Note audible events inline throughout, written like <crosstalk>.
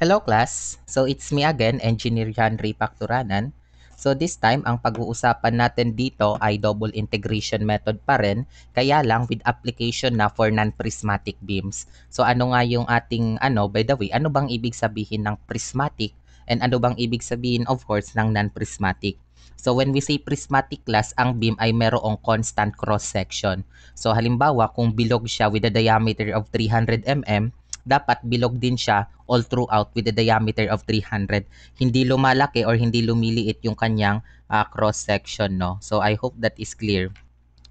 Hello class! So it's me again, Engineer Henry Ray Pacturanan. So this time, ang pag-uusapan natin dito ay double integration method pa rin, kaya lang with application na for non-prismatic beams. So ano nga yung ating, ano, by the way, ano bang ibig sabihin ng prismatic and ano bang ibig sabihin of course ng non-prismatic? So when we say prismatic class, ang beam ay merong constant cross section. So halimbawa, kung bilog siya with a diameter of 300 mm, dapat bilog din siya all throughout with a diameter of 300. Hindi lumalaki or hindi lumiliit yung kanyang uh, cross section, no. So I hope that is clear.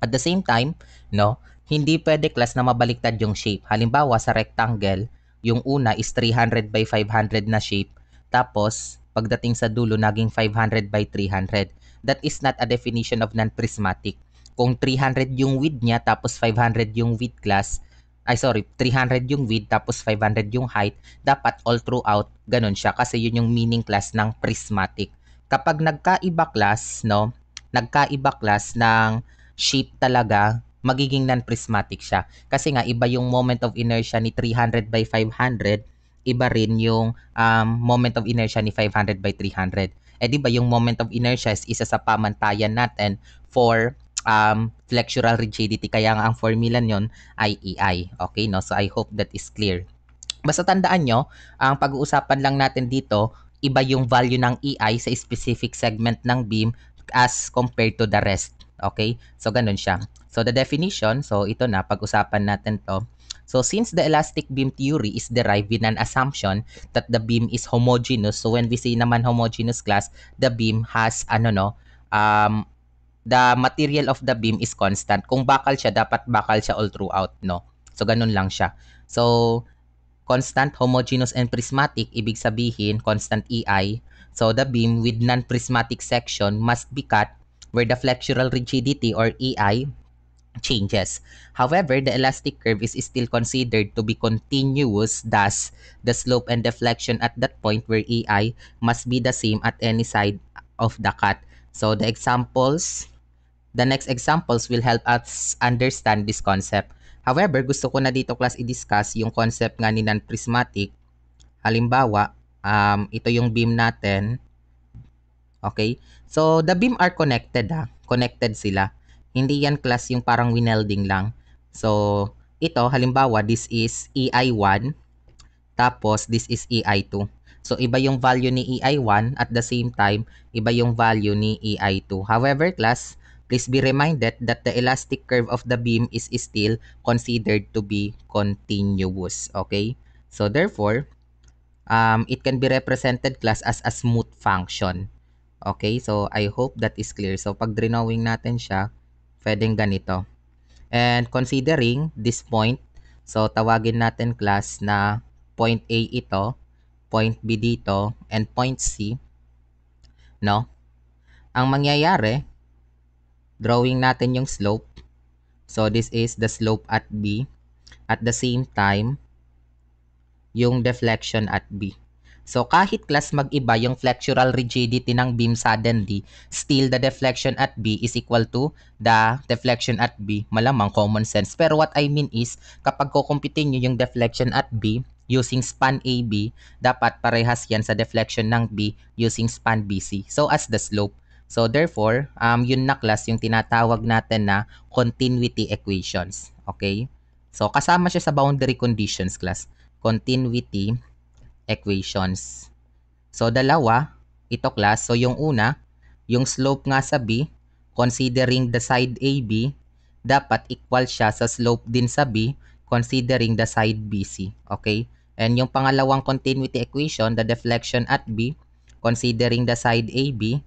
At the same time, no, hindi pwede class na mabaliktad yung shape. Halimbawa sa rectangle, yung una is 300 by 500 na shape. Tapos, pagdating sa dulo, naging 500 by 300. That is not a definition of non-prismatic. Kung 300 yung width niya, tapos 500 yung width class, ay sorry, 300 yung width tapos 500 yung height, dapat all throughout ganun siya kasi yun yung meaning class ng prismatic. Kapag nagkaiba class, no, nagkaiba class ng shape talaga, magiging non-prismatic siya. Kasi nga, iba yung moment of inertia ni 300 by 500, iba rin yung um, moment of inertia ni 500 by 300. Eh di ba yung moment of inertia is isa sa pamantayan natin for um, flexural rigidity. Kaya nga ang formula nyon ay EI. Okay, no? So, I hope that is clear. Basta tandaan nyo, ang pag-uusapan lang natin dito, iba yung value ng EI sa specific segment ng beam as compared to the rest. Okay? So, ganun siya. So, the definition, so ito na, pag-usapan natin to. So, since the elastic beam theory is derived with an assumption that the beam is homogeneous, so when we say naman homogeneous class, the beam has, ano no, um, the material of the beam is constant. Kung bakal siya, dapat bakal siya all throughout, no? So, ganun lang siya. So, constant, homogeneous, and prismatic, ibig sabihin, constant EI. So, the beam with non-prismatic section must be cut where the flexural rigidity or EI changes. However, the elastic curve is still considered to be continuous, thus the slope and deflection at that point where EI must be the same at any side of the cut. So the examples The next examples will help us understand this concept. However, gusto ko na dito class i-discuss yung concept nga ni non-prismatic. Halimbawa, um, ito yung beam natin. Okay? So, the beam are connected ha. Connected sila. Hindi yan class yung parang winelding lang. So, ito, halimbawa, this is EI1. Tapos, this is EI2. So, iba yung value ni EI1 at the same time, iba yung value ni EI2. However, class, Please be reminded that the elastic curve of the beam is still considered to be continuous. Okay? So therefore, um, it can be represented class as a smooth function. Okay? So I hope that is clear. So pag drawing natin siya, pwedeng ganito. And considering this point, so tawagin natin class na point A ito, point B dito, and point C, no? Ang mangyayari, drawing natin yung slope. So, this is the slope at B. At the same time, yung deflection at B. So, kahit class mag-iba yung flexural rigidity ng beam suddenly, still the deflection at B is equal to the deflection at B. Malamang common sense. Pero what I mean is, kapag kukumpitin nyo yung deflection at B using span AB, dapat parehas yan sa deflection ng B using span BC. So, as the slope. So therefore, um, yun na class yung tinatawag natin na continuity equations. Okay? So kasama siya sa boundary conditions class. Continuity equations. So dalawa, ito class. So yung una, yung slope nga sa B, considering the side AB, dapat equal siya sa slope din sa B, considering the side BC. Okay? And yung pangalawang continuity equation, the deflection at B, considering the side AB,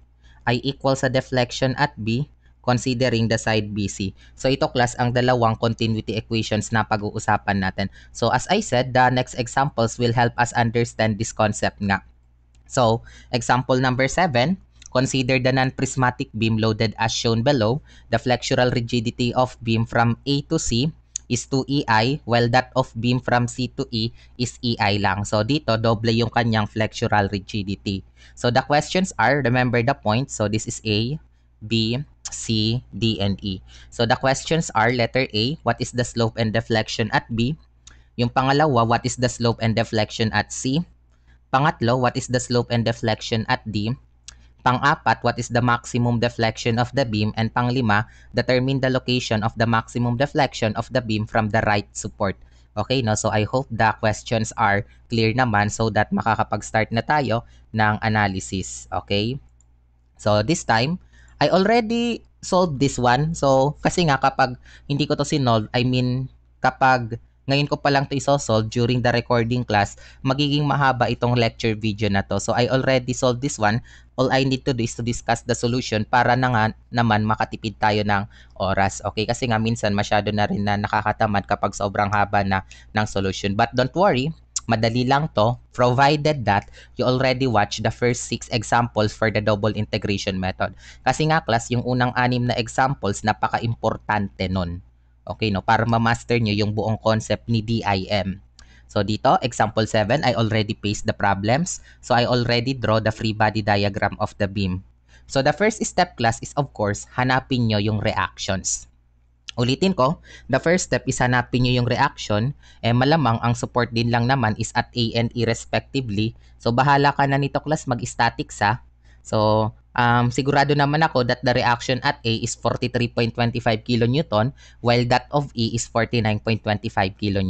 ay equal sa deflection at B considering the side BC. So ito class ang dalawang continuity equations na pag-uusapan natin. So as I said, the next examples will help us understand this concept nga. So example number 7, Consider the non-prismatic beam loaded as shown below, the flexural rigidity of beam from A to C is 2EI, while that of beam from C to E is EI lang. So dito, doble yung kanyang flexural rigidity. So the questions are, remember the points. So this is A, B, C, D, and E. So the questions are, letter A, what is the slope and deflection at B? Yung pangalawa, what is the slope and deflection at C? Pangatlo, what is the slope and deflection at D? Pang-apat, what is the maximum deflection of the beam? And pang-lima, determine the location of the maximum deflection of the beam from the right support. Okay, no? So I hope the questions are clear naman so that makakapag-start na tayo ng analysis. Okay? So this time, I already solved this one. So kasi nga kapag hindi ko to sinolve, I mean kapag ngayon ko pa lang ito isosolve during the recording class. Magiging mahaba itong lecture video na to. So I already solved this one. All I need to do is to discuss the solution para na nga naman makatipid tayo ng oras. Okay, kasi nga minsan masyado na rin na nakakatamad kapag sobrang haba na ng solution. But don't worry, Madali lang to, provided that you already watched the first 6 examples for the double integration method. Kasi nga class, yung unang anim na examples, napaka-importante nun. Okay, no? Para ma-master nyo yung buong concept ni DIM. So dito, example 7, I already paste the problems. So I already draw the free body diagram of the beam. So the first step class is of course, hanapin nyo yung reactions. Ulitin ko, the first step is hanapin nyo yung reaction. Eh malamang ang support din lang naman is at A and E respectively. So bahala ka na nito class mag-static sa. So Um, sigurado naman ako that the reaction at A is 43.25 kN while that of E is 49.25 kN.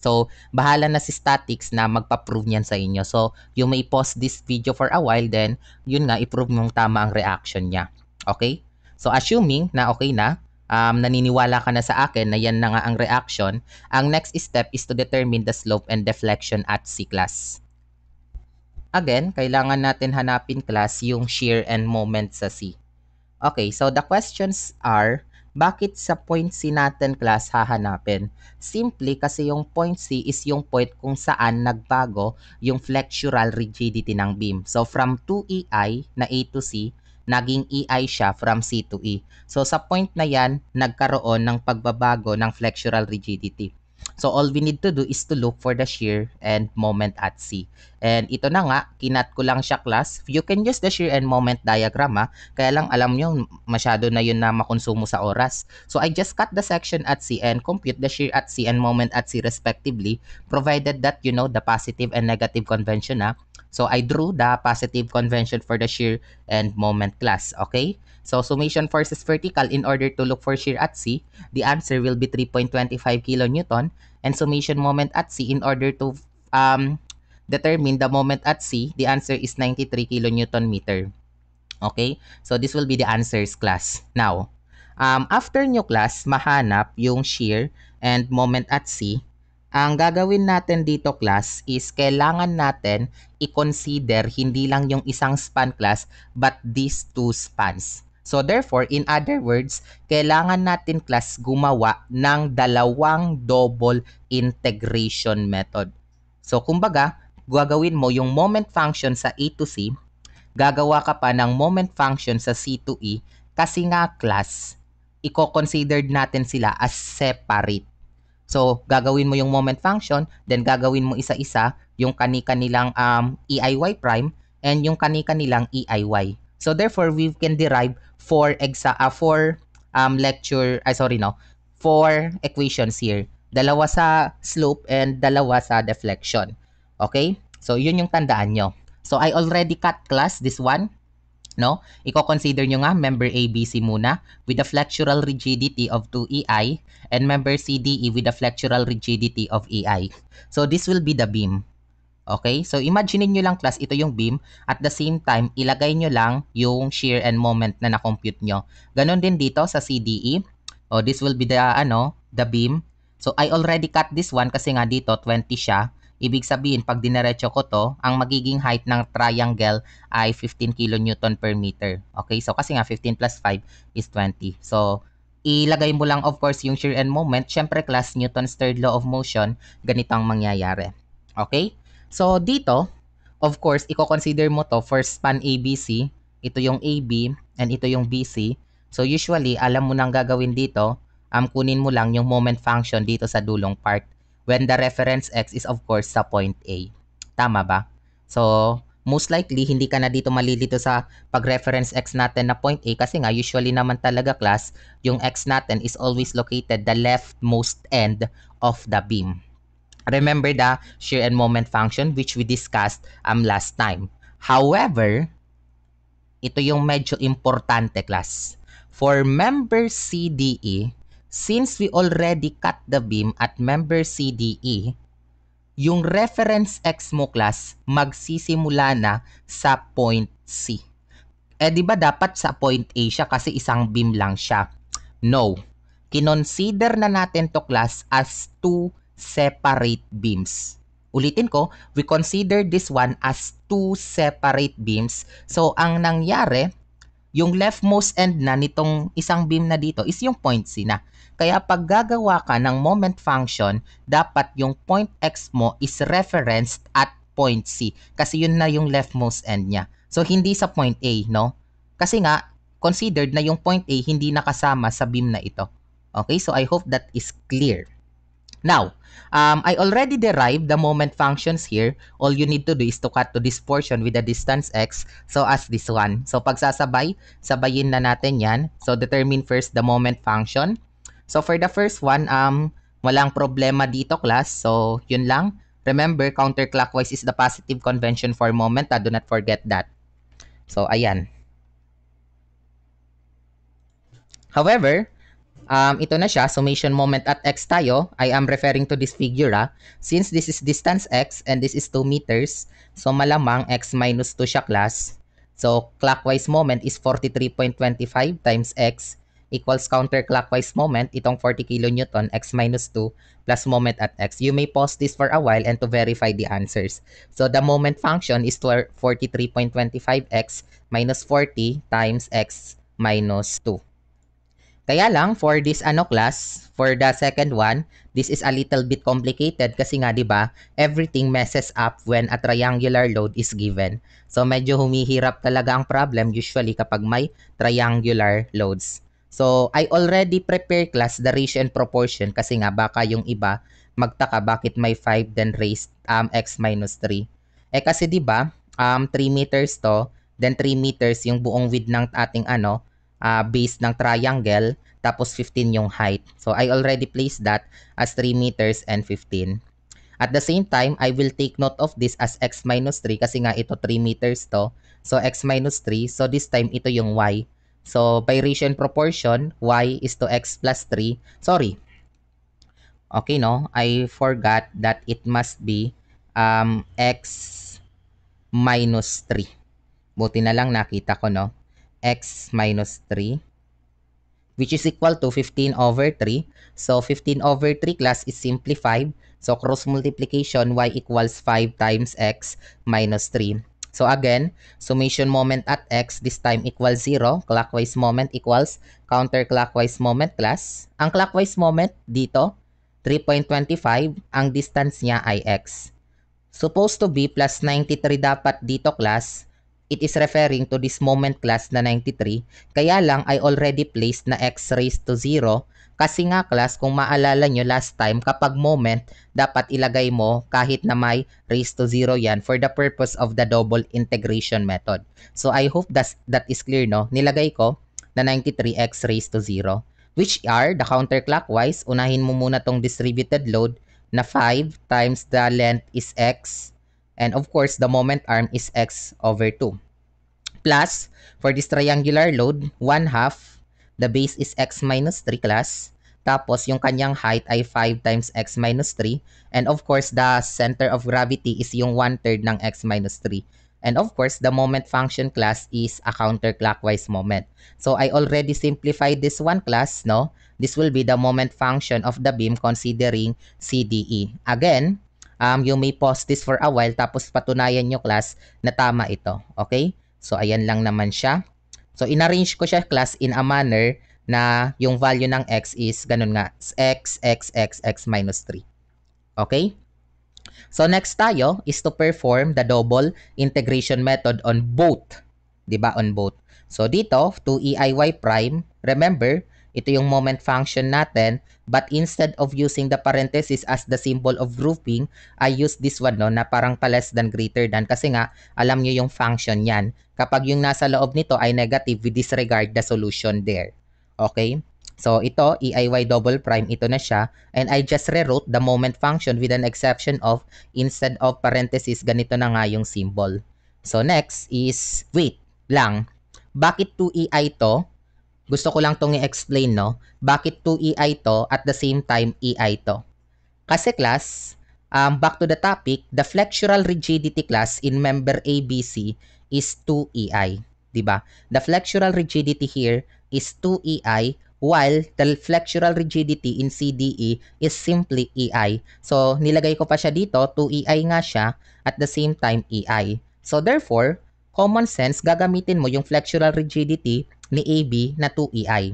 So, bahala na si statics na magpa-prove niyan sa inyo. So, you may pause this video for a while then, yun nga, i-prove mong tama ang reaction niya. Okay? So, assuming na okay na, um, naniniwala ka na sa akin na yan na nga ang reaction, ang next step is to determine the slope and deflection at C-class again, kailangan natin hanapin class yung shear and moment sa C. Okay, so the questions are, bakit sa point C natin class hahanapin? Simply kasi yung point C is yung point kung saan nagbago yung flexural rigidity ng beam. So from 2EI na A to C, naging EI siya from C to E. So sa point na yan, nagkaroon ng pagbabago ng flexural rigidity. So all we need to do is to look for the shear and moment at sea. And ito na nga, kinat ko lang siya class. You can use the shear and moment diagram ha. Kaya lang alam nyo, masyado na yun na makonsumo sa oras. So I just cut the section at sea and compute the shear at sea and moment at sea respectively, provided that you know the positive and negative convention ha. So I drew the positive convention for the shear and moment class, okay? So summation force is vertical in order to look for shear at sea. The answer will be 3.25 kilonewton and summation moment at sea in order to um, determine the moment at sea. The answer is 93 kilonewton meter. Okay? So this will be the answers class. Now, um, after nyo class, mahanap yung shear and moment at sea. Ang gagawin natin dito class is kailangan natin i-consider hindi lang yung isang span class but these two spans. So therefore, in other words, kailangan natin class gumawa ng dalawang double integration method. So kumbaga, gagawin mo yung moment function sa A to C, gagawa ka pa ng moment function sa C to E kasi nga class, i-consider natin sila as separate. So, gagawin mo yung moment function, then gagawin mo isa-isa yung kani-kanilang um, EIY prime and yung kani-kanilang EIY. So therefore, we can derive four exa uh, four um lecture I uh, sorry no, four equations here. Dalawa sa slope and dalawa sa deflection. Okay? So yun yung tandaan nyo. So I already cut class this one no? Iko-consider nyo nga member ABC muna with the flexural rigidity of 2EI and member CDE with the flexural rigidity of EI. So this will be the beam. Okay? So, imagine nyo lang class, ito yung beam. At the same time, ilagay nyo lang yung shear and moment na na-compute nyo. Ganon din dito sa CDE. O, oh, this will be the, ano, the beam. So, I already cut this one kasi nga dito, 20 siya. Ibig sabihin, pag dinaretso ko to, ang magiging height ng triangle ay 15 kilonewton per meter. Okay? So, kasi nga 15 plus 5 is 20. So, ilagay mo lang of course yung shear and moment. Siyempre, class Newton's third law of motion, ganito ang mangyayari. Okay? So, dito, of course, i-consider mo to for span ABC. Ito yung AB and ito yung BC. So, usually, alam mo nang gagawin dito, um, kunin mo lang yung moment function dito sa dulong part when the reference x is of course sa point A. Tama ba? So, most likely, hindi ka na dito malilito sa pag-reference x natin na point A kasi nga, usually naman talaga class, yung x natin is always located the leftmost end of the beam. Remember the shear and moment function which we discussed um, last time. However, ito yung medyo importante class. For member CDE, since we already cut the beam at member CDE, yung reference X mo class magsisimula na sa point C. Eh di ba dapat sa point A siya kasi isang beam lang siya? No. Kinonsider na natin to class as two separate beams. Ulitin ko, we consider this one as two separate beams. So, ang nangyari, yung leftmost end na nitong isang beam na dito is yung point C na. Kaya pag gagawa ka ng moment function, dapat yung point X mo is referenced at point C. Kasi yun na yung leftmost end niya. So, hindi sa point A, no? Kasi nga, considered na yung point A hindi nakasama sa beam na ito. Okay, so I hope that is clear. Now, um, I already derived the moment functions here. All you need to do is to cut to this portion with the distance x so as this one. So pagsasabay, sabayin na natin yan. So determine first the moment function. So for the first one, um, walang problema dito class. So yun lang. Remember, counterclockwise is the positive convention for moment. Ah, do not forget that. So ayan. However, um, ito na siya, summation moment at x tayo. I am referring to this figure ah. Since this is distance x and this is 2 meters, so malamang x minus 2 siya class. So clockwise moment is 43.25 times x equals counterclockwise moment, itong 40 kilonewton, x minus 2, plus moment at x. You may pause this for a while and to verify the answers. So the moment function is 43.25x minus 40 times x minus 2. Kaya lang, for this ano class, for the second one, this is a little bit complicated kasi nga, di ba, everything messes up when a triangular load is given. So, medyo humihirap talaga ang problem usually kapag may triangular loads. So, I already prepare class the ratio and proportion kasi nga baka yung iba magtaka bakit may 5 then raised um, x minus 3. Eh kasi di ba um, 3 meters to, then 3 meters yung buong width ng ating ano, uh, base ng triangle, tapos 15 yung height. So I already placed that as 3 meters and 15. At the same time, I will take note of this as x minus 3 kasi nga ito 3 meters to. So x minus 3, so this time ito yung y. So by ratio and proportion, y is to x plus 3. Sorry. Okay, no? I forgot that it must be um, x minus 3. Buti na lang nakita ko, no? x minus 3 which is equal to 15 over 3. So 15 over 3 class is simply 5. So cross multiplication y equals 5 times x minus 3. So again, summation moment at x this time equals 0. Clockwise moment equals counterclockwise moment class. Ang clockwise moment dito, 3.25. Ang distance niya ay x. Supposed to be plus 93 dapat dito class it is referring to this moment class na 93. Kaya lang I already placed na x raised to 0 kasi nga class kung maalala nyo last time kapag moment dapat ilagay mo kahit na may raised to 0 yan for the purpose of the double integration method. So I hope that that is clear no. Nilagay ko na 93x raised to 0 which are the counterclockwise. Unahin mo muna tong distributed load na 5 times the length is x And of course, the moment arm is x over 2. Plus, for this triangular load, 1 half, the base is x minus 3 class. Tapos, yung kanyang height ay 5 times x minus 3. And of course, the center of gravity is yung 1 third ng x minus 3. And of course, the moment function class is a counterclockwise moment. So I already simplified this one class, no? This will be the moment function of the beam considering CDE. Again, um, you may pause this for a while tapos patunayan nyo class na tama ito. Okay? So, ayan lang naman siya. So, inarrange ko siya class in a manner na yung value ng x is ganun nga, x, x, x, x minus 3. Okay? So, next tayo is to perform the double integration method on both. ba diba? On both. So, dito, 2 EIY prime, remember, ito yung moment function natin. But instead of using the parenthesis as the symbol of grouping, I use this one no, na parang pa-less than greater than kasi nga alam nyo yung function yan. Kapag yung nasa loob nito ay negative, we disregard the solution there. Okay? So ito, EIY double prime, ito na siya. And I just rewrote the moment function with an exception of instead of parenthesis, ganito na nga yung symbol. So next is wait lang. Bakit 2EI to? gusto ko lang tong i-explain, no? Bakit 2EI to at the same time EI to? Kasi class, um, back to the topic, the flexural rigidity class in member ABC is 2EI, di ba? The flexural rigidity here is 2EI while the flexural rigidity in CDE is simply EI. So, nilagay ko pa siya dito, 2EI nga siya, at the same time EI. So, therefore, common sense, gagamitin mo yung flexural rigidity ni AB na 2EI.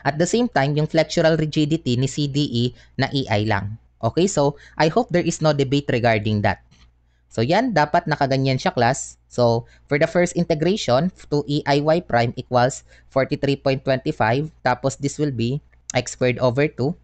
At the same time, yung flexural rigidity ni CDE na EI lang. Okay, so I hope there is no debate regarding that. So yan, dapat nakaganyan siya class. So for the first integration, 2EIY prime equals 43.25. Tapos this will be x squared over 2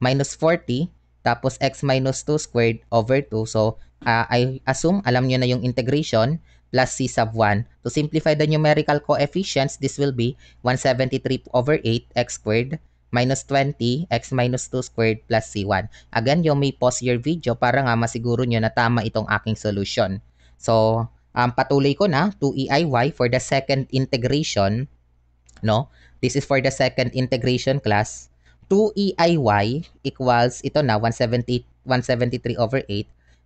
minus 40. Tapos x minus 2 squared over 2. So uh, I assume alam nyo na yung integration plus C sub 1. To simplify the numerical coefficients, this will be 173 over 8 x squared minus 20 x minus 2 squared plus C1. Again, you may pause your video para nga masiguro nyo na tama itong aking solution. So, um, patuloy ko na 2 EIY for the second integration. No? This is for the second integration class. 2EIY equals ito na 170, 173 over 8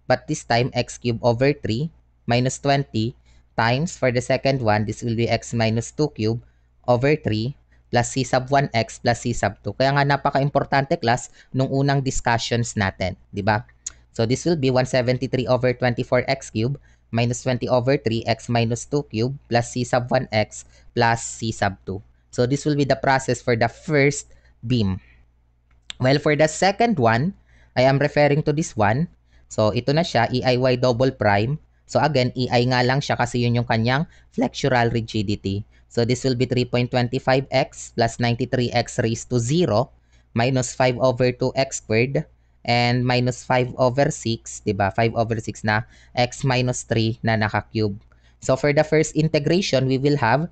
but this time x cube over 3 minus 20 times for the second one, this will be x minus 2 cube over 3 plus c sub 1x plus c sub 2. Kaya nga napaka-importante class nung unang discussions natin, di ba? So this will be 173 over 24x cube minus 20 over 3x minus 2 cube plus c sub 1x plus c sub 2. So this will be the process for the first beam. Well, for the second one, I am referring to this one. So ito na siya, EIY double prime So again, EI nga lang siya kasi yun yung kanyang flexural rigidity. So this will be 3.25x plus 93x raised to 0 minus 5 over 2x squared and minus 5 over 6, di ba? 5 over 6 na x minus 3 na naka-cube. So for the first integration, we will have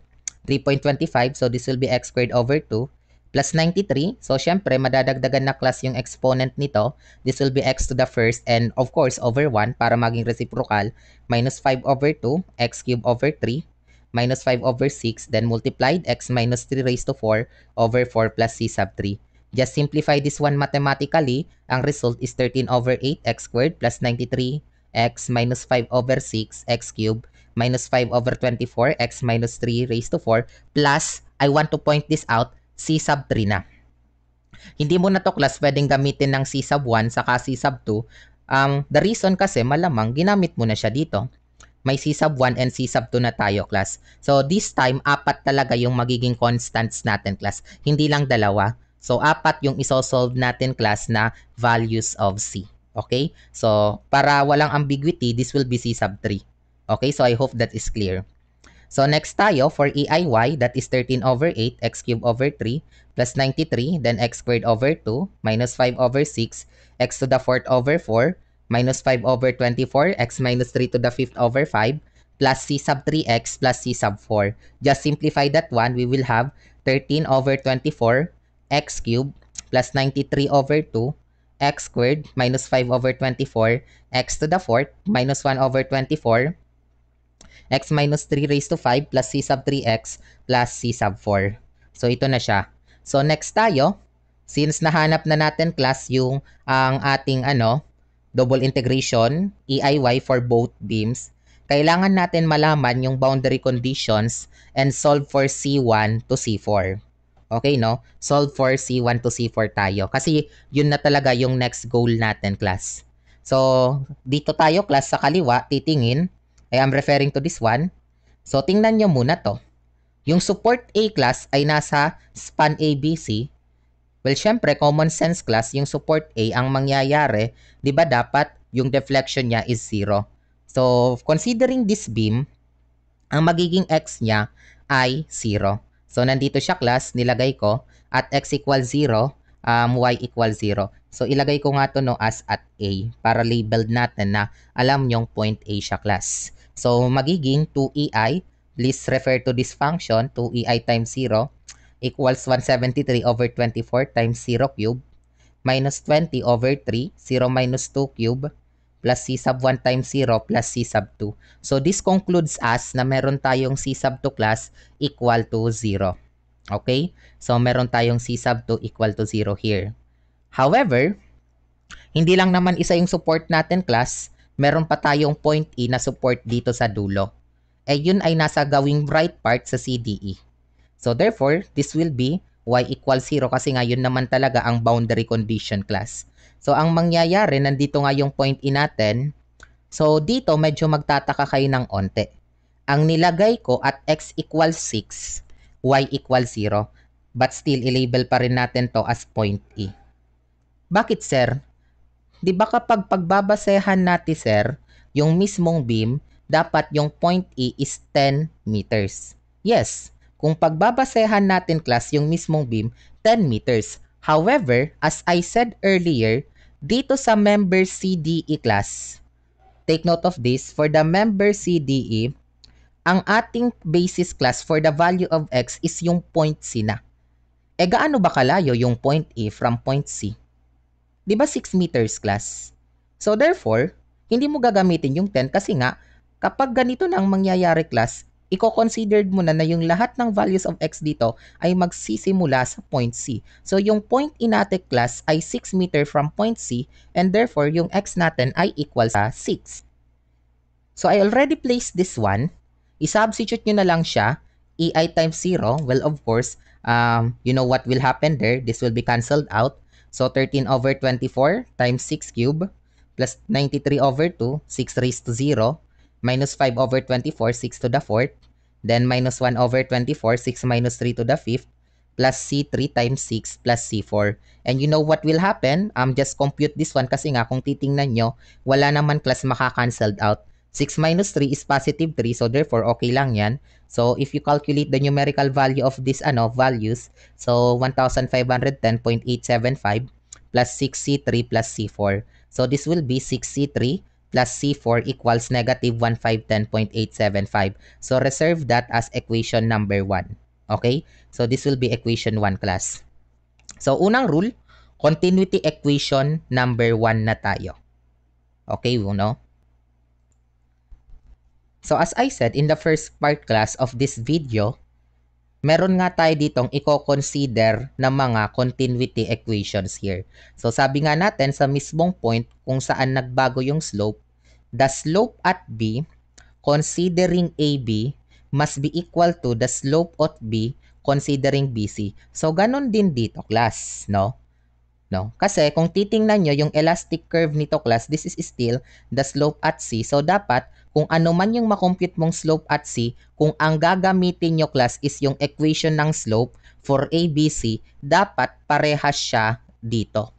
3.25. So this will be x squared over 2 plus 93. So, syempre, madadagdagan na class yung exponent nito. This will be x to the first and of course, over 1 para maging reciprocal. Minus 5 over 2, x cube over 3, minus 5 over 6, then multiplied x minus 3 raised to 4 over 4 plus c sub 3. Just simplify this one mathematically. Ang result is 13 over 8 x squared plus 93 x minus 5 over 6 x cube minus 5 over 24 x minus 3 raised to 4 plus, I want to point this out, C sub 3 na. Hindi mo na to class pwedeng gamitin ng C sub 1 saka C sub 2. Um, the reason kasi malamang ginamit mo na siya dito may C sub 1 and C sub 2 na tayo class. So this time, apat talaga yung magiging constants natin class. Hindi lang dalawa. So apat yung isosolve natin class na values of C. Okay? So para walang ambiguity, this will be C sub 3. Okay? So I hope that is clear. So next tayo for EIY, that is 13 over 8, x cubed over 3, plus 93, then x squared over 2, minus 5 over 6, x to the 4th over 4, minus 5 over 24, x minus 3 to the 5th over 5, plus c sub 3x plus c sub 4. Just simplify that one, we will have 13 over 24, x cubed, plus 93 over 2, x squared, minus 5 over 24, x to the 4th, minus 1 over 24, x minus 3 raised to 5 plus c sub 3x plus c sub 4. So ito na siya. So next tayo, since nahanap na natin class yung ang ating ano, double integration, EIY for both beams, kailangan natin malaman yung boundary conditions and solve for C1 to C4. Okay, no? Solve for C1 to C4 tayo. Kasi yun na talaga yung next goal natin, class. So, dito tayo, class, sa kaliwa, titingin. I eh, I'm referring to this one. So, tingnan nyo muna to. Yung support A class ay nasa span ABC. Well, syempre, common sense class, yung support A, ang mangyayari, di ba dapat yung deflection niya is zero. So, considering this beam, ang magiging x niya ay 0. So, nandito siya class, nilagay ko, at x equals 0, um, y equals 0. So, ilagay ko nga to no as at A para labeled natin na alam yung point A siya class. So, magiging 2EI, please refer to this function, 2EI times 0 equals 173 over 24 times 0 cube minus 20 over 3, 0 minus 2 cube plus C sub 1 times 0 plus C sub 2. So, this concludes us na meron tayong C sub 2 class equal to 0. Okay? So, meron tayong C sub 2 equal to 0 here. However, hindi lang naman isa yung support natin class, meron pa tayong point E na support dito sa dulo. Eh yun ay nasa gawing right part sa CDE. So therefore, this will be y equals 0 kasi ngayon naman talaga ang boundary condition class. So ang mangyayari, nandito nga yung point E natin. So dito medyo magtataka kayo ng onte. Ang nilagay ko at x equals 6, y equals 0. But still, ilabel pa rin natin to as point E. Bakit sir? 'Di ba kapag pagbabasehan natin sir, yung mismong beam, dapat yung point E is 10 meters. Yes, kung pagbabasehan natin class yung mismong beam, 10 meters. However, as I said earlier, dito sa member CDE class, take note of this, for the member CDE, ang ating basis class for the value of x is yung point C na. E gaano ba kalayo yung point E from point C? Di ba 6 meters class? So therefore, hindi mo gagamitin yung 10 kasi nga, kapag ganito na ang mangyayari class, i-considered mo na na yung lahat ng values of x dito ay magsisimula sa point C. So yung point in natin class ay 6 meter from point C and therefore yung x natin ay equal sa 6. So I already placed this one. I-substitute nyo na lang siya. EI times 0, well of course, um, you know what will happen there. This will be cancelled out. So 13 over 24 times 6 cube plus 93 over 2, 6 raised to 0, minus 5 over 24, 6 to the 4th, then minus 1 over 24, 6 minus 3 to the 5th, plus C3 times 6 plus C4. And you know what will happen? Um, just compute this one kasi nga kung titingnan nyo, wala naman class maka out. 6 minus 3 is positive 3 so therefore okay lang yan. So if you calculate the numerical value of this ano values, so 1510.875 plus 6C3 plus C4. So this will be 6C3 plus C4 equals negative 1510.875. So reserve that as equation number 1. Okay? So this will be equation 1 class. So unang rule, continuity equation number 1 na tayo. Okay, you know? So as I said in the first part class of this video, meron nga tayo ditong i-consider na mga continuity equations here. So sabi nga natin sa mismong point kung saan nagbago yung slope, the slope at B considering AB must be equal to the slope at B considering BC. So ganun din dito class, no? No? Kasi kung titingnan nyo yung elastic curve nito class, this is still the slope at C. So dapat kung ano man yung makompute mong slope at c, kung ang gagamitin nyo class is yung equation ng slope for ABC, dapat parehas siya dito.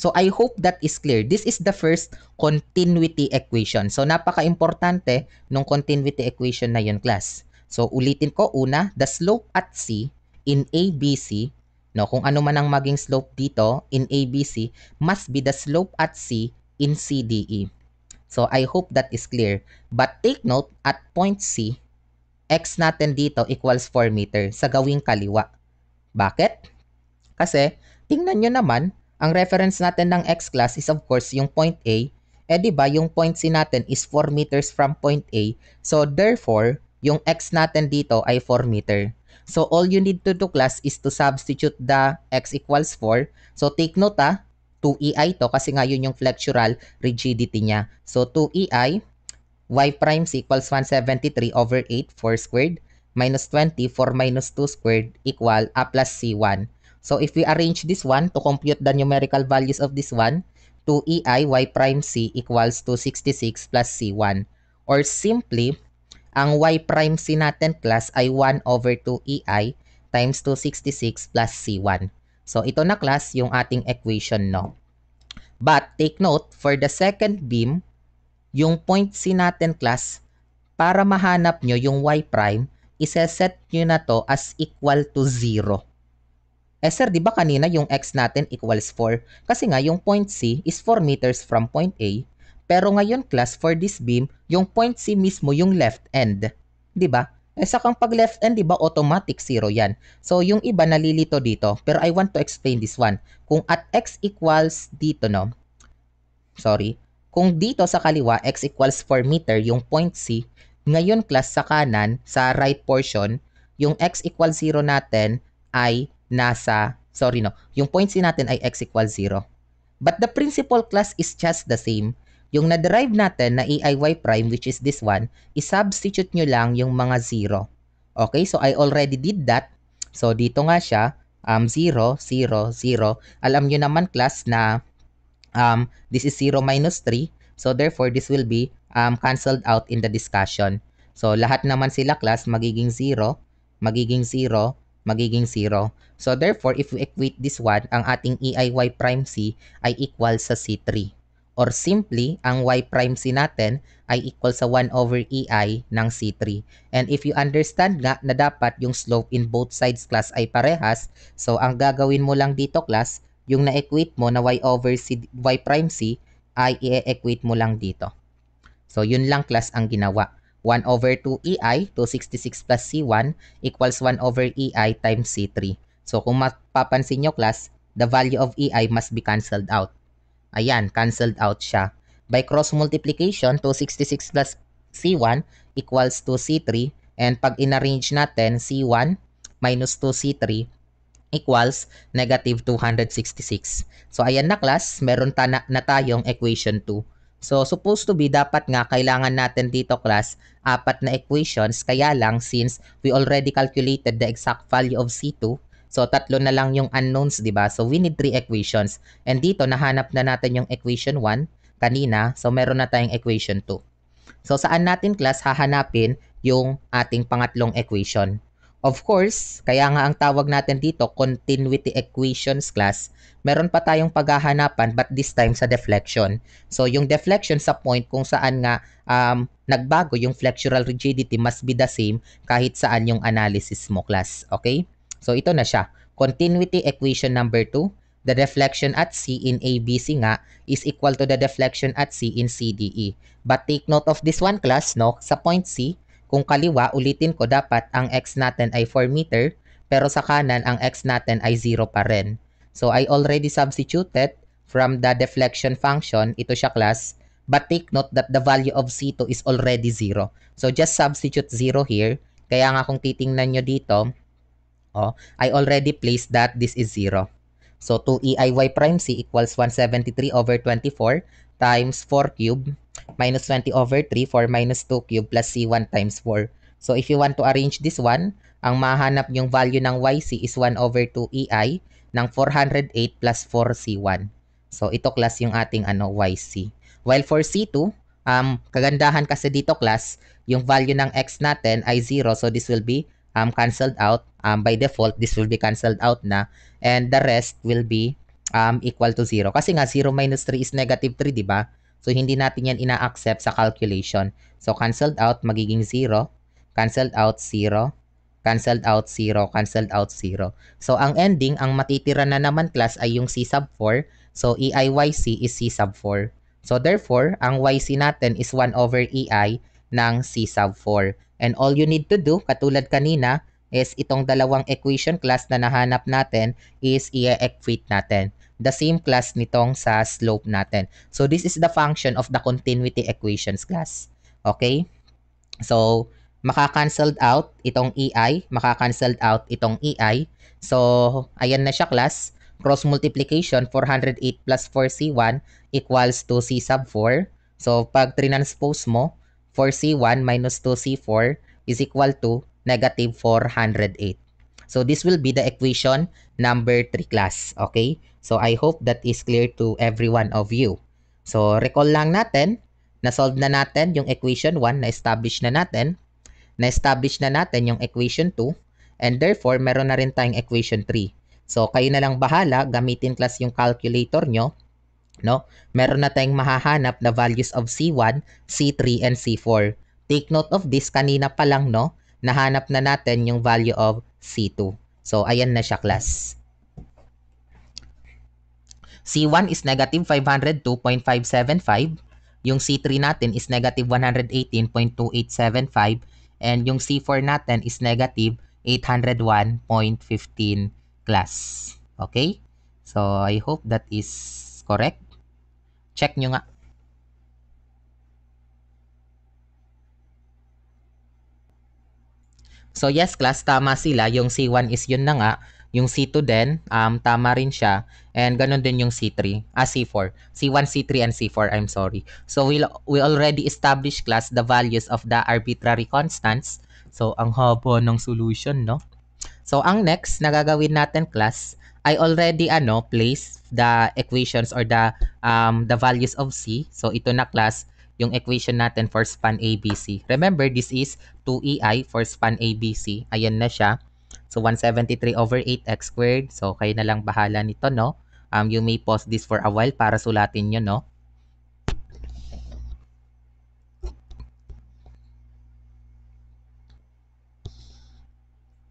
So I hope that is clear. This is the first continuity equation. So napaka-importante nung continuity equation na yun class. So ulitin ko una, the slope at C in ABC, no, kung ano man ang maging slope dito in ABC, must be the slope at C in CDE. So, I hope that is clear. But take note, at point C, x natin dito equals 4 meter sa gawing kaliwa. Bakit? Kasi, tingnan nyo naman, ang reference natin ng x class is of course yung point A. Eh di ba yung point C natin is 4 meters from point A. So therefore, yung x natin dito ay 4 meter. So all you need to do class is to substitute the x equals 4. So take note ah, 2EI to kasi nga yun yung flexural rigidity niya. So 2EI, y primes equals 173 over 8, 4 squared, minus 20, 4 minus 2 squared equal a plus c1. So if we arrange this one to compute the numerical values of this one, 2EI y prime c equals 266 plus c1. Or simply, ang y prime c natin class ay 1 over 2EI times 266 plus c1. So ito na class yung ating equation no. But take note for the second beam, yung point C natin class para mahanap nyo yung y prime, iseset nyo na to as equal to 0. Eh sir, di ba kanina yung x natin equals 4? Kasi nga yung point C is 4 meters from point A. Pero ngayon class, for this beam, yung point C mismo yung left end. Di ba? Eh, sa kang pag left end, di ba, automatic zero yan. So, yung iba nalilito dito. Pero I want to explain this one. Kung at x equals dito, no? Sorry. Kung dito sa kaliwa, x equals 4 meter, yung point C, ngayon class sa kanan, sa right portion, yung x equals 0 natin ay nasa, sorry no, yung point C natin ay x equals 0. But the principal class is just the same. Yung na-derive natin na EIY prime, which is this one, isubstitute nyo lang yung mga 0. Okay, so I already did that. So dito nga siya, um, 0, 0, 0. Alam nyo naman class na um, this is 0 minus 3. So therefore, this will be um, cancelled out in the discussion. So lahat naman sila class magiging 0, magiging 0, magiging 0. So therefore, if we equate this one, ang ating EIY prime C ay equal sa C3 or simply ang y prime c natin ay equal sa 1 over EI ng C3. And if you understand nga na dapat yung slope in both sides class ay parehas, so ang gagawin mo lang dito class, yung na-equate mo na y over c, y prime c ay i-equate mo lang dito. So yun lang class ang ginawa. 1 over 2 EI, 266 plus C1 equals 1 over EI times C3. So kung mapapansin nyo class, the value of EI must be cancelled out. Ayan, canceled out siya. By cross multiplication, 266 plus C1 equals to C3. And pag inarrange natin, C1 minus 2C3 equals negative 266. So ayan na class, meron ta na, na tayong equation 2. So supposed to be dapat nga kailangan natin dito class apat na equations kaya lang since we already calculated the exact value of C2 So tatlo na lang yung unknowns, 'di ba? So we need three equations. And dito nahanap na natin yung equation 1 kanina. So meron na tayong equation 2. So saan natin class hahanapin yung ating pangatlong equation? Of course, kaya nga ang tawag natin dito continuity equations class. Meron pa tayong paghahanapan but this time sa deflection. So yung deflection sa point kung saan nga um, nagbago yung flexural rigidity must be the same kahit saan yung analysis mo class. Okay? So ito na siya. Continuity equation number 2, the deflection at C in ABC nga is equal to the deflection at C in CDE. But take note of this one class, no? Sa point C, kung kaliwa, ulitin ko dapat ang x natin ay 4 meter, pero sa kanan ang x natin ay 0 pa rin. So I already substituted from the deflection function, ito siya class, but take note that the value of C2 is already 0. So just substitute 0 here. Kaya nga kung titingnan nyo dito, Oh, I already placed that this is 0. So 2EIY prime C equals 173 over 24 times 4 cube minus 20 over 3 for minus 2 cube plus C1 times 4. So if you want to arrange this one, ang mahanap yung value ng YC is 1 over 2EI ng 408 plus 4C1. So ito class yung ating ano YC. While for C2, um, kagandahan kasi dito class, yung value ng X natin ay 0. So this will be um, cancelled out. Um, by default, this will be cancelled out na. And the rest will be um, equal to 0. Kasi nga, 0 minus 3 is negative 3, di ba? So, hindi natin yan ina-accept sa calculation. So, cancelled out, magiging 0. Cancelled out, 0. Cancelled out, 0. Cancelled out, 0. So, ang ending, ang matitira na naman class ay yung C sub 4. So, EIYC is C sub 4. So, therefore, ang YC natin is 1 over EI ng C sub 4. And all you need to do, katulad kanina, is itong dalawang equation class na nahanap natin is i-equate natin. The same class nitong sa slope natin. So this is the function of the continuity equations class. Okay? So, maka out itong EI, maka out itong EI. So, ayan na siya class. Cross multiplication, 408 plus 4C1 equals to C sub 4. So, pag trinanspose mo, 4C1 minus 2C4 is equal to negative 408. So this will be the equation number 3 class. Okay? So I hope that is clear to every one of you. So recall lang natin, na-solve na natin yung equation 1, na-establish na natin. Na-establish na natin yung equation 2. And therefore, meron na rin tayong equation 3. So kayo na lang bahala, gamitin class yung calculator nyo No? Meron na tayong mahahanap na values of C1, C3, and C4. Take note of this, kanina pa lang, no? Nahanap na natin yung value of C2. So, ayan na siya, class. C1 is negative 502.575. Yung C3 natin is negative 118.2875. And yung C4 natin is negative 801.15 class. Okay? So, I hope that is correct. Check nyo nga. So yes class, tama sila. Yung C1 is yun na nga. Yung C2 din, um, tama rin siya. And ganun din yung C3, ah, C4. C1, C3, and C4, I'm sorry. So we, we'll, we already established class the values of the arbitrary constants. So ang haba ng solution, no? So ang next na gagawin natin class, I already ano, place the equations or the um, the values of C. So ito na class yung equation natin for span ABC. Remember, this is 2EI for span ABC. Ayan na siya. So 173 over 8x squared. So kayo na lang bahala nito, no? Um, you may pause this for a while para sulatin nyo, no?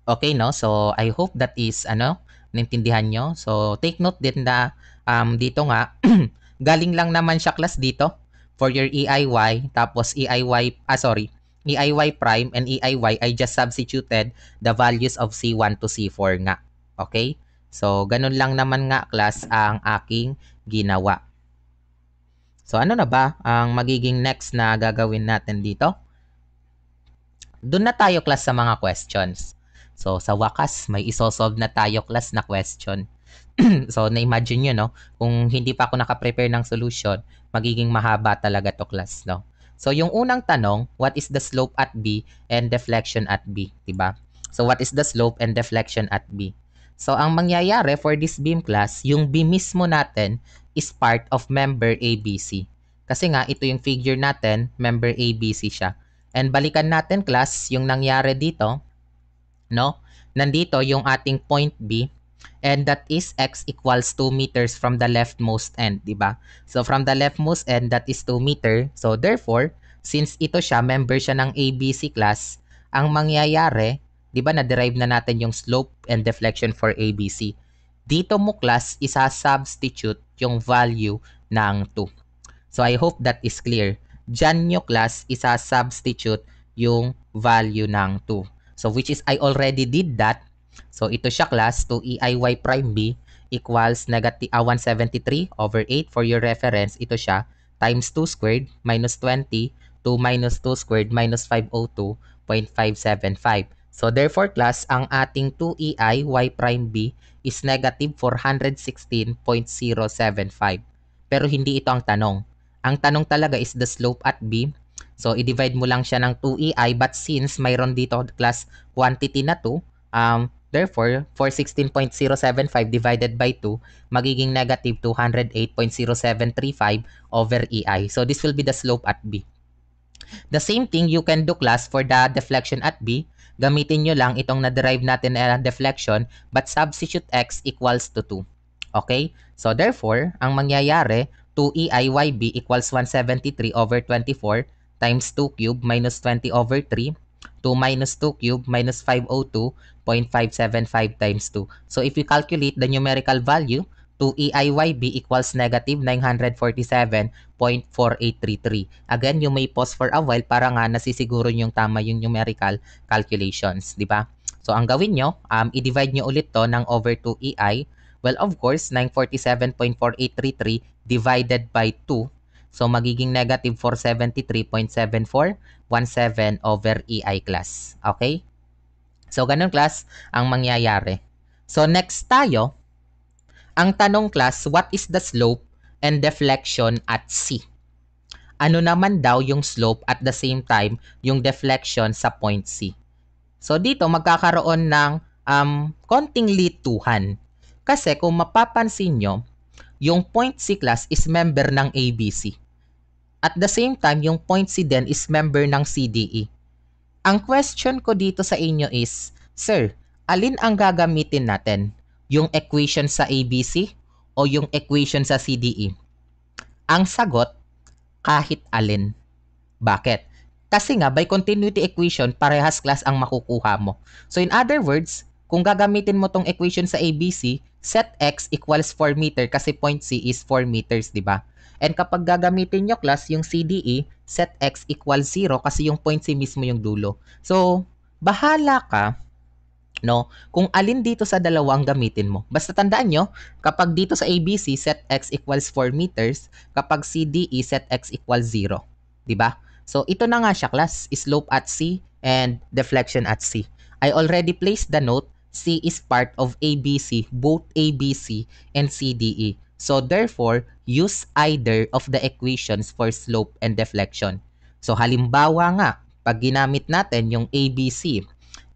Okay, no? So I hope that is, ano, Naintindihan nyo? So, take note din na um, dito nga, <clears throat> galing lang naman siya class dito for your EIY. Tapos EIY, ah sorry, EIY prime and EIY, I just substituted the values of C1 to C4 nga. Okay? So, ganun lang naman nga class ang aking ginawa. So, ano na ba ang magiging next na gagawin natin dito? Doon na tayo class sa mga questions. So, sa wakas, may isosolve na tayo class na question. <clears throat> so, na-imagine nyo, no? Kung hindi pa ako nakaprepare ng solution, magiging mahaba talaga to class, no? So, yung unang tanong, what is the slope at B and deflection at B, diba? So, what is the slope and deflection at B? So, ang mangyayari for this beam class, yung beam mismo natin is part of member ABC. Kasi nga, ito yung figure natin, member ABC siya. And balikan natin class, yung nangyari dito, no? Nandito yung ating point B and that is x equals 2 meters from the leftmost end, di ba? So from the leftmost end, that is 2 meter. So therefore, since ito siya, member siya ng ABC class, ang mangyayari, di ba na-derive na natin yung slope and deflection for ABC. Dito mo class, isa-substitute yung value ng 2. So I hope that is clear. Diyan nyo class, isa-substitute yung value ng 2. So which is I already did that. So ito siya class 2EIY prime B equals negative uh, ah, 173 over 8 for your reference. Ito siya times 2 squared minus 20 2 minus 2 squared minus 502.575. So therefore class, ang ating 2 eiy prime b is negative 416.075. Pero hindi ito ang tanong. Ang tanong talaga is the slope at b So, i-divide mo lang siya ng 2EI but since mayroon dito class quantity na 2, um, therefore, 416.075 divided by 2 magiging negative 208.0735 over EI. So, this will be the slope at B. The same thing you can do class for the deflection at B. Gamitin nyo lang itong na-derive natin na deflection but substitute x equals to 2. Okay? So, therefore, ang mangyayari, 2EIYB equals 173 over 24 times 2 cube minus 20 over 3 to minus 2 cube minus 502.575 times 2. So if you calculate the numerical value, 2EIYB equals negative 947.4833. Again, you may pause for a while para nga nasisiguro yung tama yung numerical calculations, di ba? So ang gawin nyo, um, i-divide nyo ulit to ng over 2EI. Well, of course, 947.4833 divided by 2 So magiging negative 473.7417 over EI class. Okay? So ganun class ang mangyayari. So next tayo, ang tanong class, what is the slope and deflection at C? Ano naman daw yung slope at the same time yung deflection sa point C? So dito magkakaroon ng um, konting lituhan. Kasi kung mapapansin nyo, yung point C class is member ng ABC. At the same time, yung point C din is member ng CDE. Ang question ko dito sa inyo is, Sir, alin ang gagamitin natin? Yung equation sa ABC o yung equation sa CDE? Ang sagot, kahit alin. Bakit? Kasi nga, by continuity equation, parehas class ang makukuha mo. So in other words, kung gagamitin mo tong equation sa ABC, set x equals 4 meter kasi point C is 4 meters, di ba? And kapag gagamitin nyo class, yung CDE, set x equals 0 kasi yung point C mismo yung dulo. So, bahala ka no? Kung alin dito sa dalawa ang gamitin mo. Basta tandaan nyo, kapag dito sa ABC, set x equals 4 meters. Kapag CDE, set x equals 0. ba? Diba? So, ito na nga siya, class. Slope at C and deflection at C. I already placed the note C is part of ABC, both ABC and CDE. So therefore, use either of the equations for slope and deflection. So halimbawa nga, pag ginamit natin yung ABC,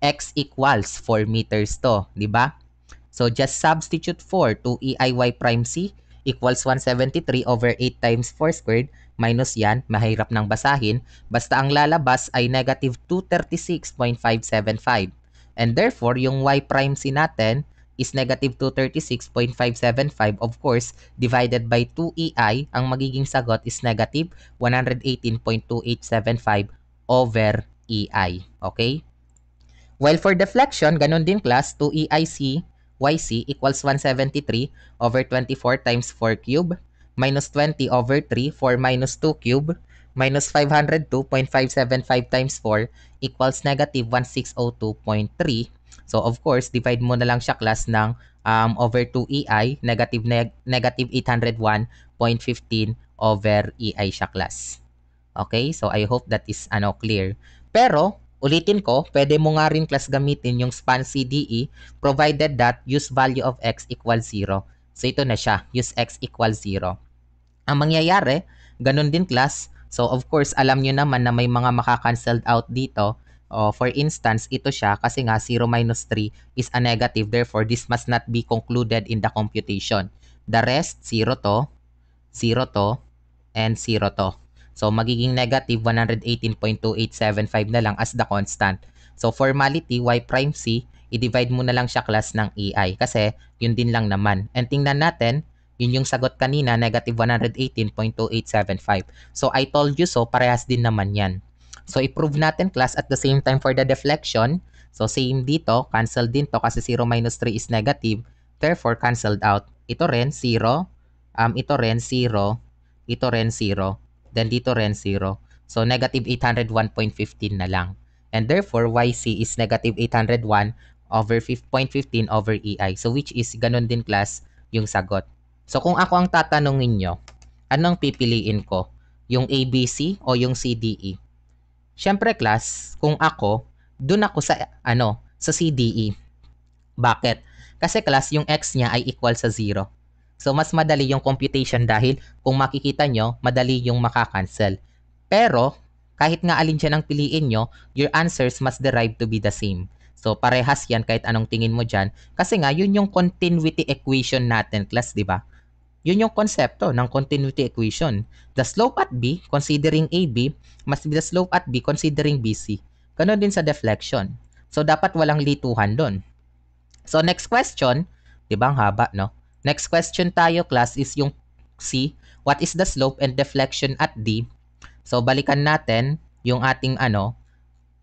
x equals 4 meters to, di ba? So just substitute 4 to EIY prime C equals 173 over 8 times 4 squared minus yan, mahirap nang basahin. Basta ang lalabas ay negative 236.575. And therefore, yung y prime c natin is negative 236.575. Of course, divided by 2EI, ang magiging sagot is negative 118.2875 over EI. Okay? While for deflection, ganun din class, 2EIC YC equals 173 over 24 times 4 cube minus 20 over 3 for minus 2 cube minus 502.575 times 4 equals negative 1602.3. So of course, divide mo na lang siya class ng um, over 2EI, negative, neg negative 801.15 over EI siya class. Okay? So I hope that is ano clear. Pero Ulitin ko, pwede mo nga rin class gamitin yung span CDE provided that use value of x equals 0. So ito na siya, use x equals 0. Ang mangyayari, ganun din class, So of course, alam nyo naman na may mga makakancelled out dito. Oh, for instance, ito siya kasi nga 0 minus 3 is a negative. Therefore, this must not be concluded in the computation. The rest, 0 to, 0 to, and 0 to. So magiging negative 118.2875 na lang as the constant. So formality, y prime c, i-divide mo na lang siya class ng EI kasi yun din lang naman. And tingnan natin, yun yung sagot kanina, negative 118.2875. So I told you so, parehas din naman yan. So i-prove natin class at the same time for the deflection. So same dito, cancel din to kasi 0 minus 3 is negative. Therefore, canceled out. Ito rin, 0. Um, ito rin, 0. Ito rin, 0. Then dito rin, 0. So negative 801.15 na lang. And therefore, YC is negative 801 over 5.15 over EI. So which is ganun din class yung sagot. So kung ako ang tatanungin nyo, anong pipiliin ko? Yung ABC o yung CDE? Siyempre class, kung ako, dun ako sa ano, sa CDE. Bakit? Kasi class yung x niya ay equal sa 0. So mas madali yung computation dahil kung makikita nyo, madali yung makakancel. Pero kahit nga alin siya ng piliin nyo, your answers must derive to be the same. So parehas yan kahit anong tingin mo dyan. Kasi nga, yun yung continuity equation natin, class, di ba? Yun yung konsepto ng continuity equation. The slope at B considering AB must be the slope at B considering BC. Ganon din sa deflection. So dapat walang lituhan doon. So next question, 'di ba ang haba no? Next question tayo class is yung C, what is the slope and deflection at D? So balikan natin yung ating ano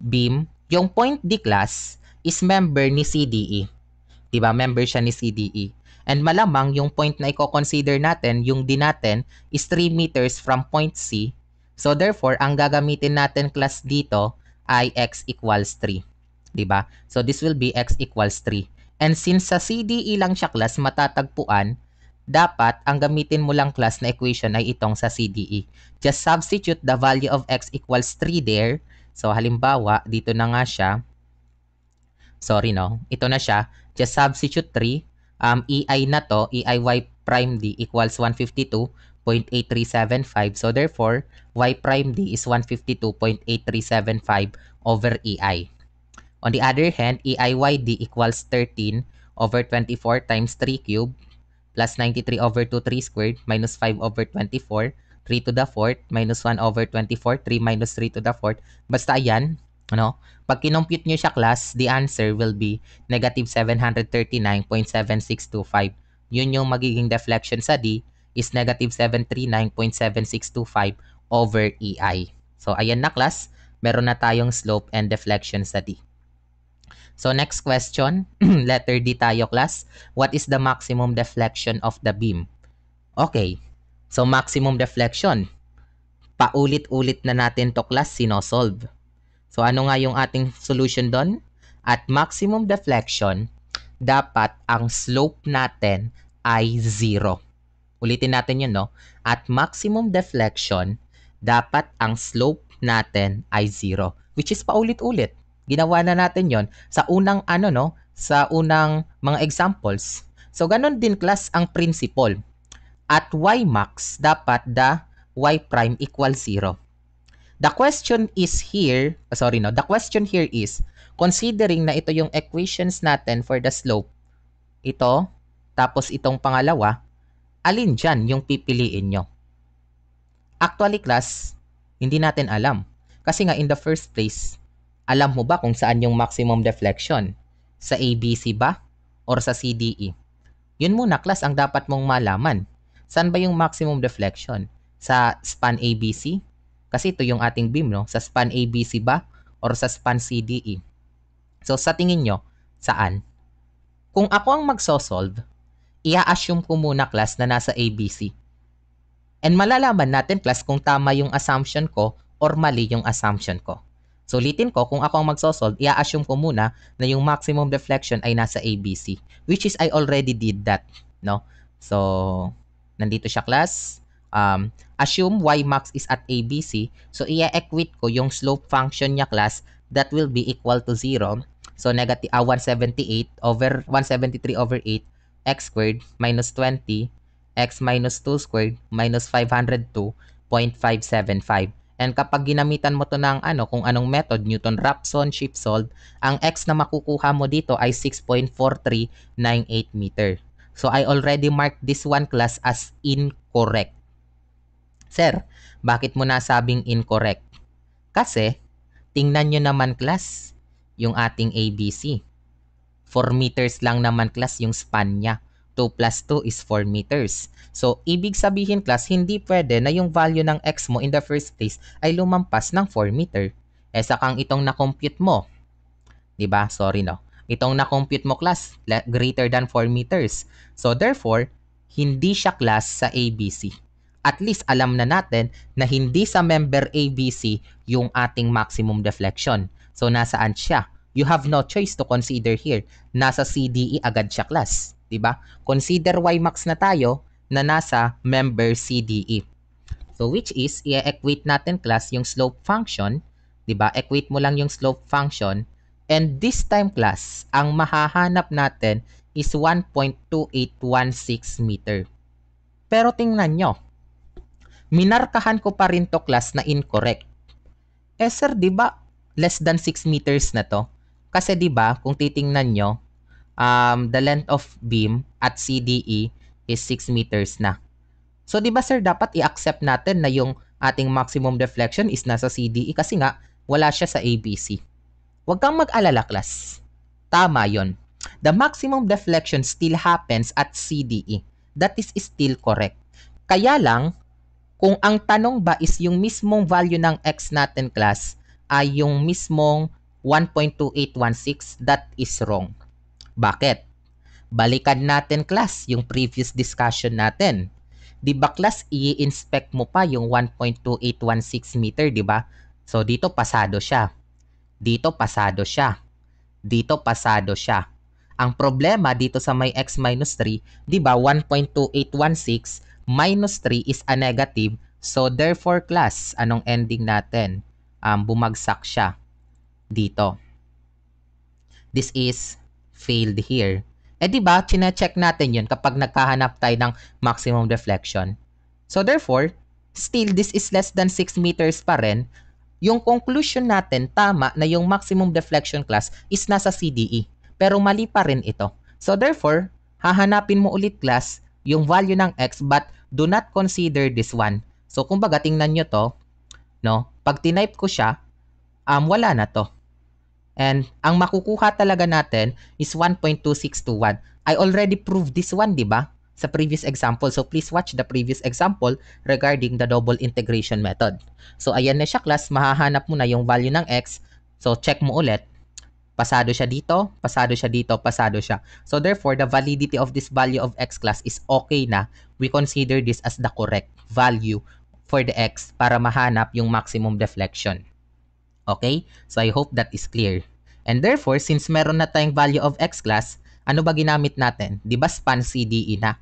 beam, yung point D class is member ni CDE. 'Di ba? Member siya ni CDE. And malamang yung point na i-consider natin, yung D natin, is 3 meters from point C. So therefore, ang gagamitin natin class dito ay x equals 3. Diba? So this will be x equals 3. And since sa CDE lang siya class matatagpuan, dapat ang gamitin mo lang class na equation ay itong sa CDE. Just substitute the value of x equals 3 there. So halimbawa, dito na nga siya. Sorry no, ito na siya. Just substitute 3 um, EI na to, EI y prime d equals 152.8375. So therefore, y prime d is 152.8375 over EI. On the other hand, e D equals 13 over 24 times 3 cubed plus 93 over 2 3 squared minus 5 over 24 3 to the 4th minus 1 over 24 3 minus 3 to the 4th. Basta yan, ano? Pag kinompute nyo siya class, the answer will be negative 739.7625. Yun yung magiging deflection sa D is negative 739.7625 over EI. So, ayan na class. Meron na tayong slope and deflection sa D. So, next question. <clears throat> Letter D tayo, class. What is the maximum deflection of the beam? Okay. So, maximum deflection. Paulit-ulit na natin to class, sinosolve. So ano nga yung ating solution doon? At maximum deflection, dapat ang slope natin ay 0. Ulitin natin yun, no? At maximum deflection, dapat ang slope natin ay 0. Which is paulit-ulit. Ginawa na natin yon sa unang ano, no? Sa unang mga examples. So, ganun din class ang principle. At y max, dapat the y prime equal 0. The question is here, oh, sorry no, the question here is, considering na ito yung equations natin for the slope, ito, tapos itong pangalawa, alin dyan yung pipiliin nyo? Actually class, hindi natin alam. Kasi nga in the first place, alam mo ba kung saan yung maximum deflection? Sa ABC ba? Or sa CDE? Yun muna class ang dapat mong malaman. Saan ba yung maximum deflection? Sa span ABC? Kasi ito yung ating beam, no? Sa span ABC ba? Or sa span CDE? So, sa tingin nyo, saan? Kung ako ang magsosolve, ia-assume ko muna class na nasa ABC. And malalaman natin class kung tama yung assumption ko or mali yung assumption ko. So ulitin ko, kung ako ang magsosolve, ia assume ko muna na yung maximum deflection ay nasa ABC. Which is I already did that. No? So, nandito siya class um, assume y max is at ABC. So, i-equate ko yung slope function niya class that will be equal to 0. So, negative uh, ah, 178 over 173 over 8 x squared minus 20 x minus 2 squared minus 502.575. And kapag ginamitan mo to ng ano, kung anong method, Newton-Raphson, ship solve, ang x na makukuha mo dito ay 6.4398 meter. So I already marked this one class as incorrect. Sir, bakit mo nasabing incorrect? Kasi, tingnan nyo naman class, yung ating ABC. 4 meters lang naman class yung span niya. 2 plus 2 is 4 meters. So, ibig sabihin class, hindi pwede na yung value ng x mo in the first place ay lumampas ng 4 meter. Eh, sakang itong na-compute mo. di ba Sorry no. Itong na-compute mo class, greater than 4 meters. So, therefore, hindi siya class sa ABC at least alam na natin na hindi sa member ABC yung ating maximum deflection. So nasaan siya? You have no choice to consider here. Nasa CDE agad siya class, 'di ba? Consider y max na tayo na nasa member CDE. So which is i-equate natin class yung slope function, 'di ba? Equate mo lang yung slope function and this time class ang mahahanap natin is 1.2816 meter. Pero tingnan nyo, minarkahan ko pa rin to class na incorrect. Eh sir, di ba less than 6 meters na to? Kasi di ba kung titingnan nyo, um, the length of beam at CDE is 6 meters na. So di ba sir, dapat i-accept natin na yung ating maximum deflection is nasa CDE kasi nga wala siya sa ABC. Huwag kang mag-alala class. Tama yon. The maximum deflection still happens at CDE. That is still correct. Kaya lang, kung ang tanong ba is yung mismong value ng x natin class ay yung mismong 1.2816, that is wrong. Bakit? Balikan natin class yung previous discussion natin. 'Di ba class i-inspect mo pa yung 1.2816 meter, 'di ba? So dito pasado siya. Dito pasado siya. Dito pasado siya. Ang problema dito sa may x minus 3, di ba 1.2816 minus 3 is a negative. So, therefore, class, anong ending natin? Um, bumagsak siya dito. This is failed here. Eh, di ba? Chine-check natin yun kapag nagkahanap tayo ng maximum deflection. So, therefore, still this is less than 6 meters pa rin. Yung conclusion natin, tama na yung maximum deflection class is nasa CDE. Pero mali pa rin ito. So, therefore, hahanapin mo ulit class yung value ng x but do not consider this one. So, kumbaga, tingnan nyo to, no? Pag tinype ko siya, um, wala na to. And ang makukuha talaga natin is 1.2621. I already proved this one, di ba? Sa previous example. So, please watch the previous example regarding the double integration method. So, ayan na siya class. Mahahanap mo na yung value ng x. So, check mo ulit. Pasado siya dito, pasado siya dito, pasado siya. So, therefore, the validity of this value of x class is okay na we consider this as the correct value for the x para mahanap yung maximum deflection. Okay? So I hope that is clear. And therefore, since meron na tayong value of x class, ano ba ginamit natin? Di ba span CDE na?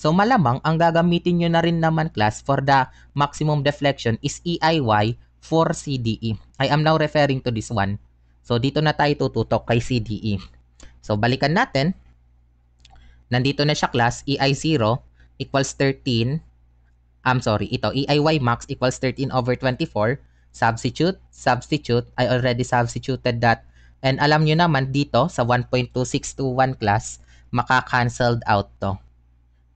So malamang ang gagamitin nyo na rin naman class for the maximum deflection is EIY for CDE. I am now referring to this one. So dito na tayo tututok kay CDE. So balikan natin. Nandito na siya class EI0 equals 13. I'm sorry, ito, EIY max equals 13 over 24. Substitute, substitute, I already substituted that. And alam nyo naman dito sa 1.2621 class, maka out to.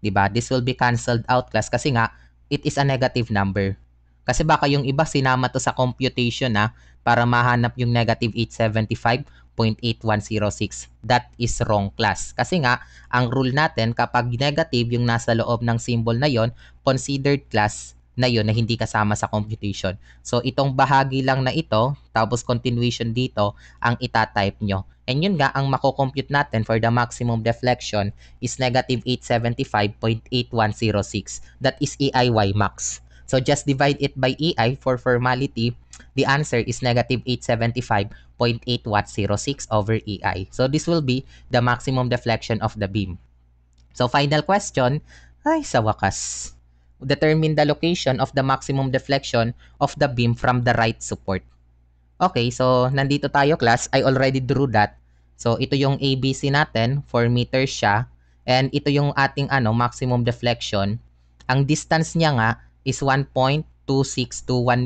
Diba? This will be cancelled out class kasi nga, it is a negative number. Kasi baka yung iba sinama to sa computation na ah, para mahanap yung negative 875 0.8106. That is wrong class. Kasi nga, ang rule natin kapag negative yung nasa loob ng symbol na yon, considered class na yon na hindi kasama sa computation. So itong bahagi lang na ito, tapos continuation dito, ang itatype nyo. And yun nga, ang makocompute natin for the maximum deflection is negative 875.8106. That is EIY max. So just divide it by EI for formality. The answer is negative 875.8106. 0.8 watts 06 over EI. So this will be the maximum deflection of the beam. So final question, ay sa wakas. Determine the location of the maximum deflection of the beam from the right support. Okay, so nandito tayo class. I already drew that. So ito yung ABC natin, 4 meters siya. And ito yung ating ano maximum deflection. Ang distance niya nga is 1.2621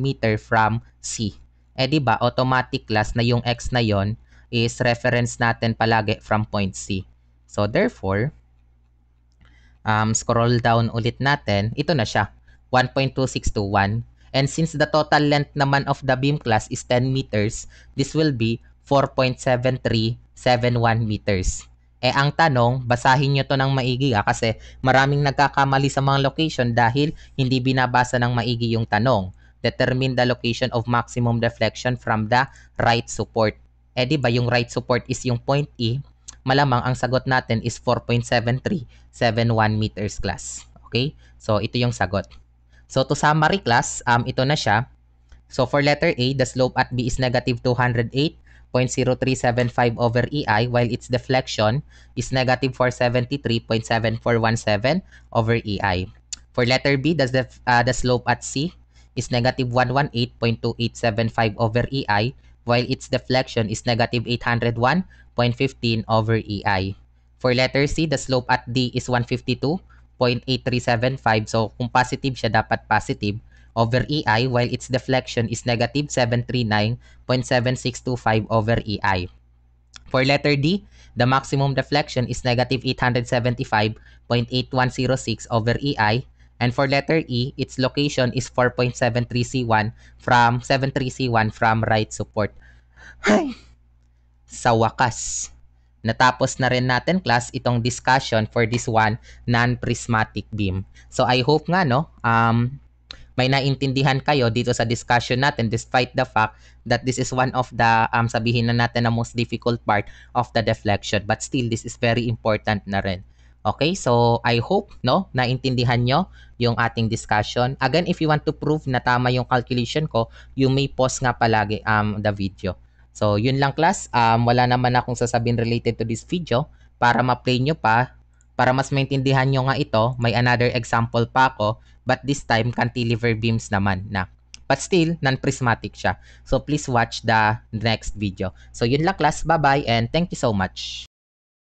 meter from C eh di ba automatic class na yung x na yon is reference natin palagi from point C. So therefore, um, scroll down ulit natin, ito na siya, 1.2621. And since the total length naman of the beam class is 10 meters, this will be 4.7371 meters. Eh ang tanong, basahin nyo to ng maigi ah, kasi maraming nagkakamali sa mga location dahil hindi binabasa ng maigi yung tanong determine the location of maximum deflection from the right support. E di ba yung right support is yung point E, malamang ang sagot natin is 4.7371 meters class. Okay? So ito yung sagot. So to summary class, um, ito na siya. So for letter A, the slope at B is negative 208.0375 over EI while its deflection is negative 473.7417 over EI. For letter B, the, uh, the slope at C is negative 118.2875 over EI while its deflection is negative 801.15 over EI. For letter C, the slope at D is 152.8375 so kung positive siya dapat positive over EI while its deflection is negative 739.7625 over EI. For letter D, the maximum deflection is negative 875.8106 over EI And for letter E, its location is 4.73C1 from 73C1 from right support. Ay! Sa wakas, natapos na rin natin class itong discussion for this one non-prismatic beam. So I hope nga no, um, may naintindihan kayo dito sa discussion natin despite the fact that this is one of the um, sabihin na natin na most difficult part of the deflection but still this is very important na rin. Okay, so I hope no naintindihan nyo yung ating discussion. Again, if you want to prove na tama yung calculation ko, you may pause nga palagi um, the video. So, yun lang class. Um, wala naman akong sasabihin related to this video. Para ma-play nyo pa, para mas maintindihan nyo nga ito, may another example pa ako, but this time cantilever beams naman na. But still, non-prismatic siya. So, please watch the next video. So, yun lang class. Bye-bye and thank you so much.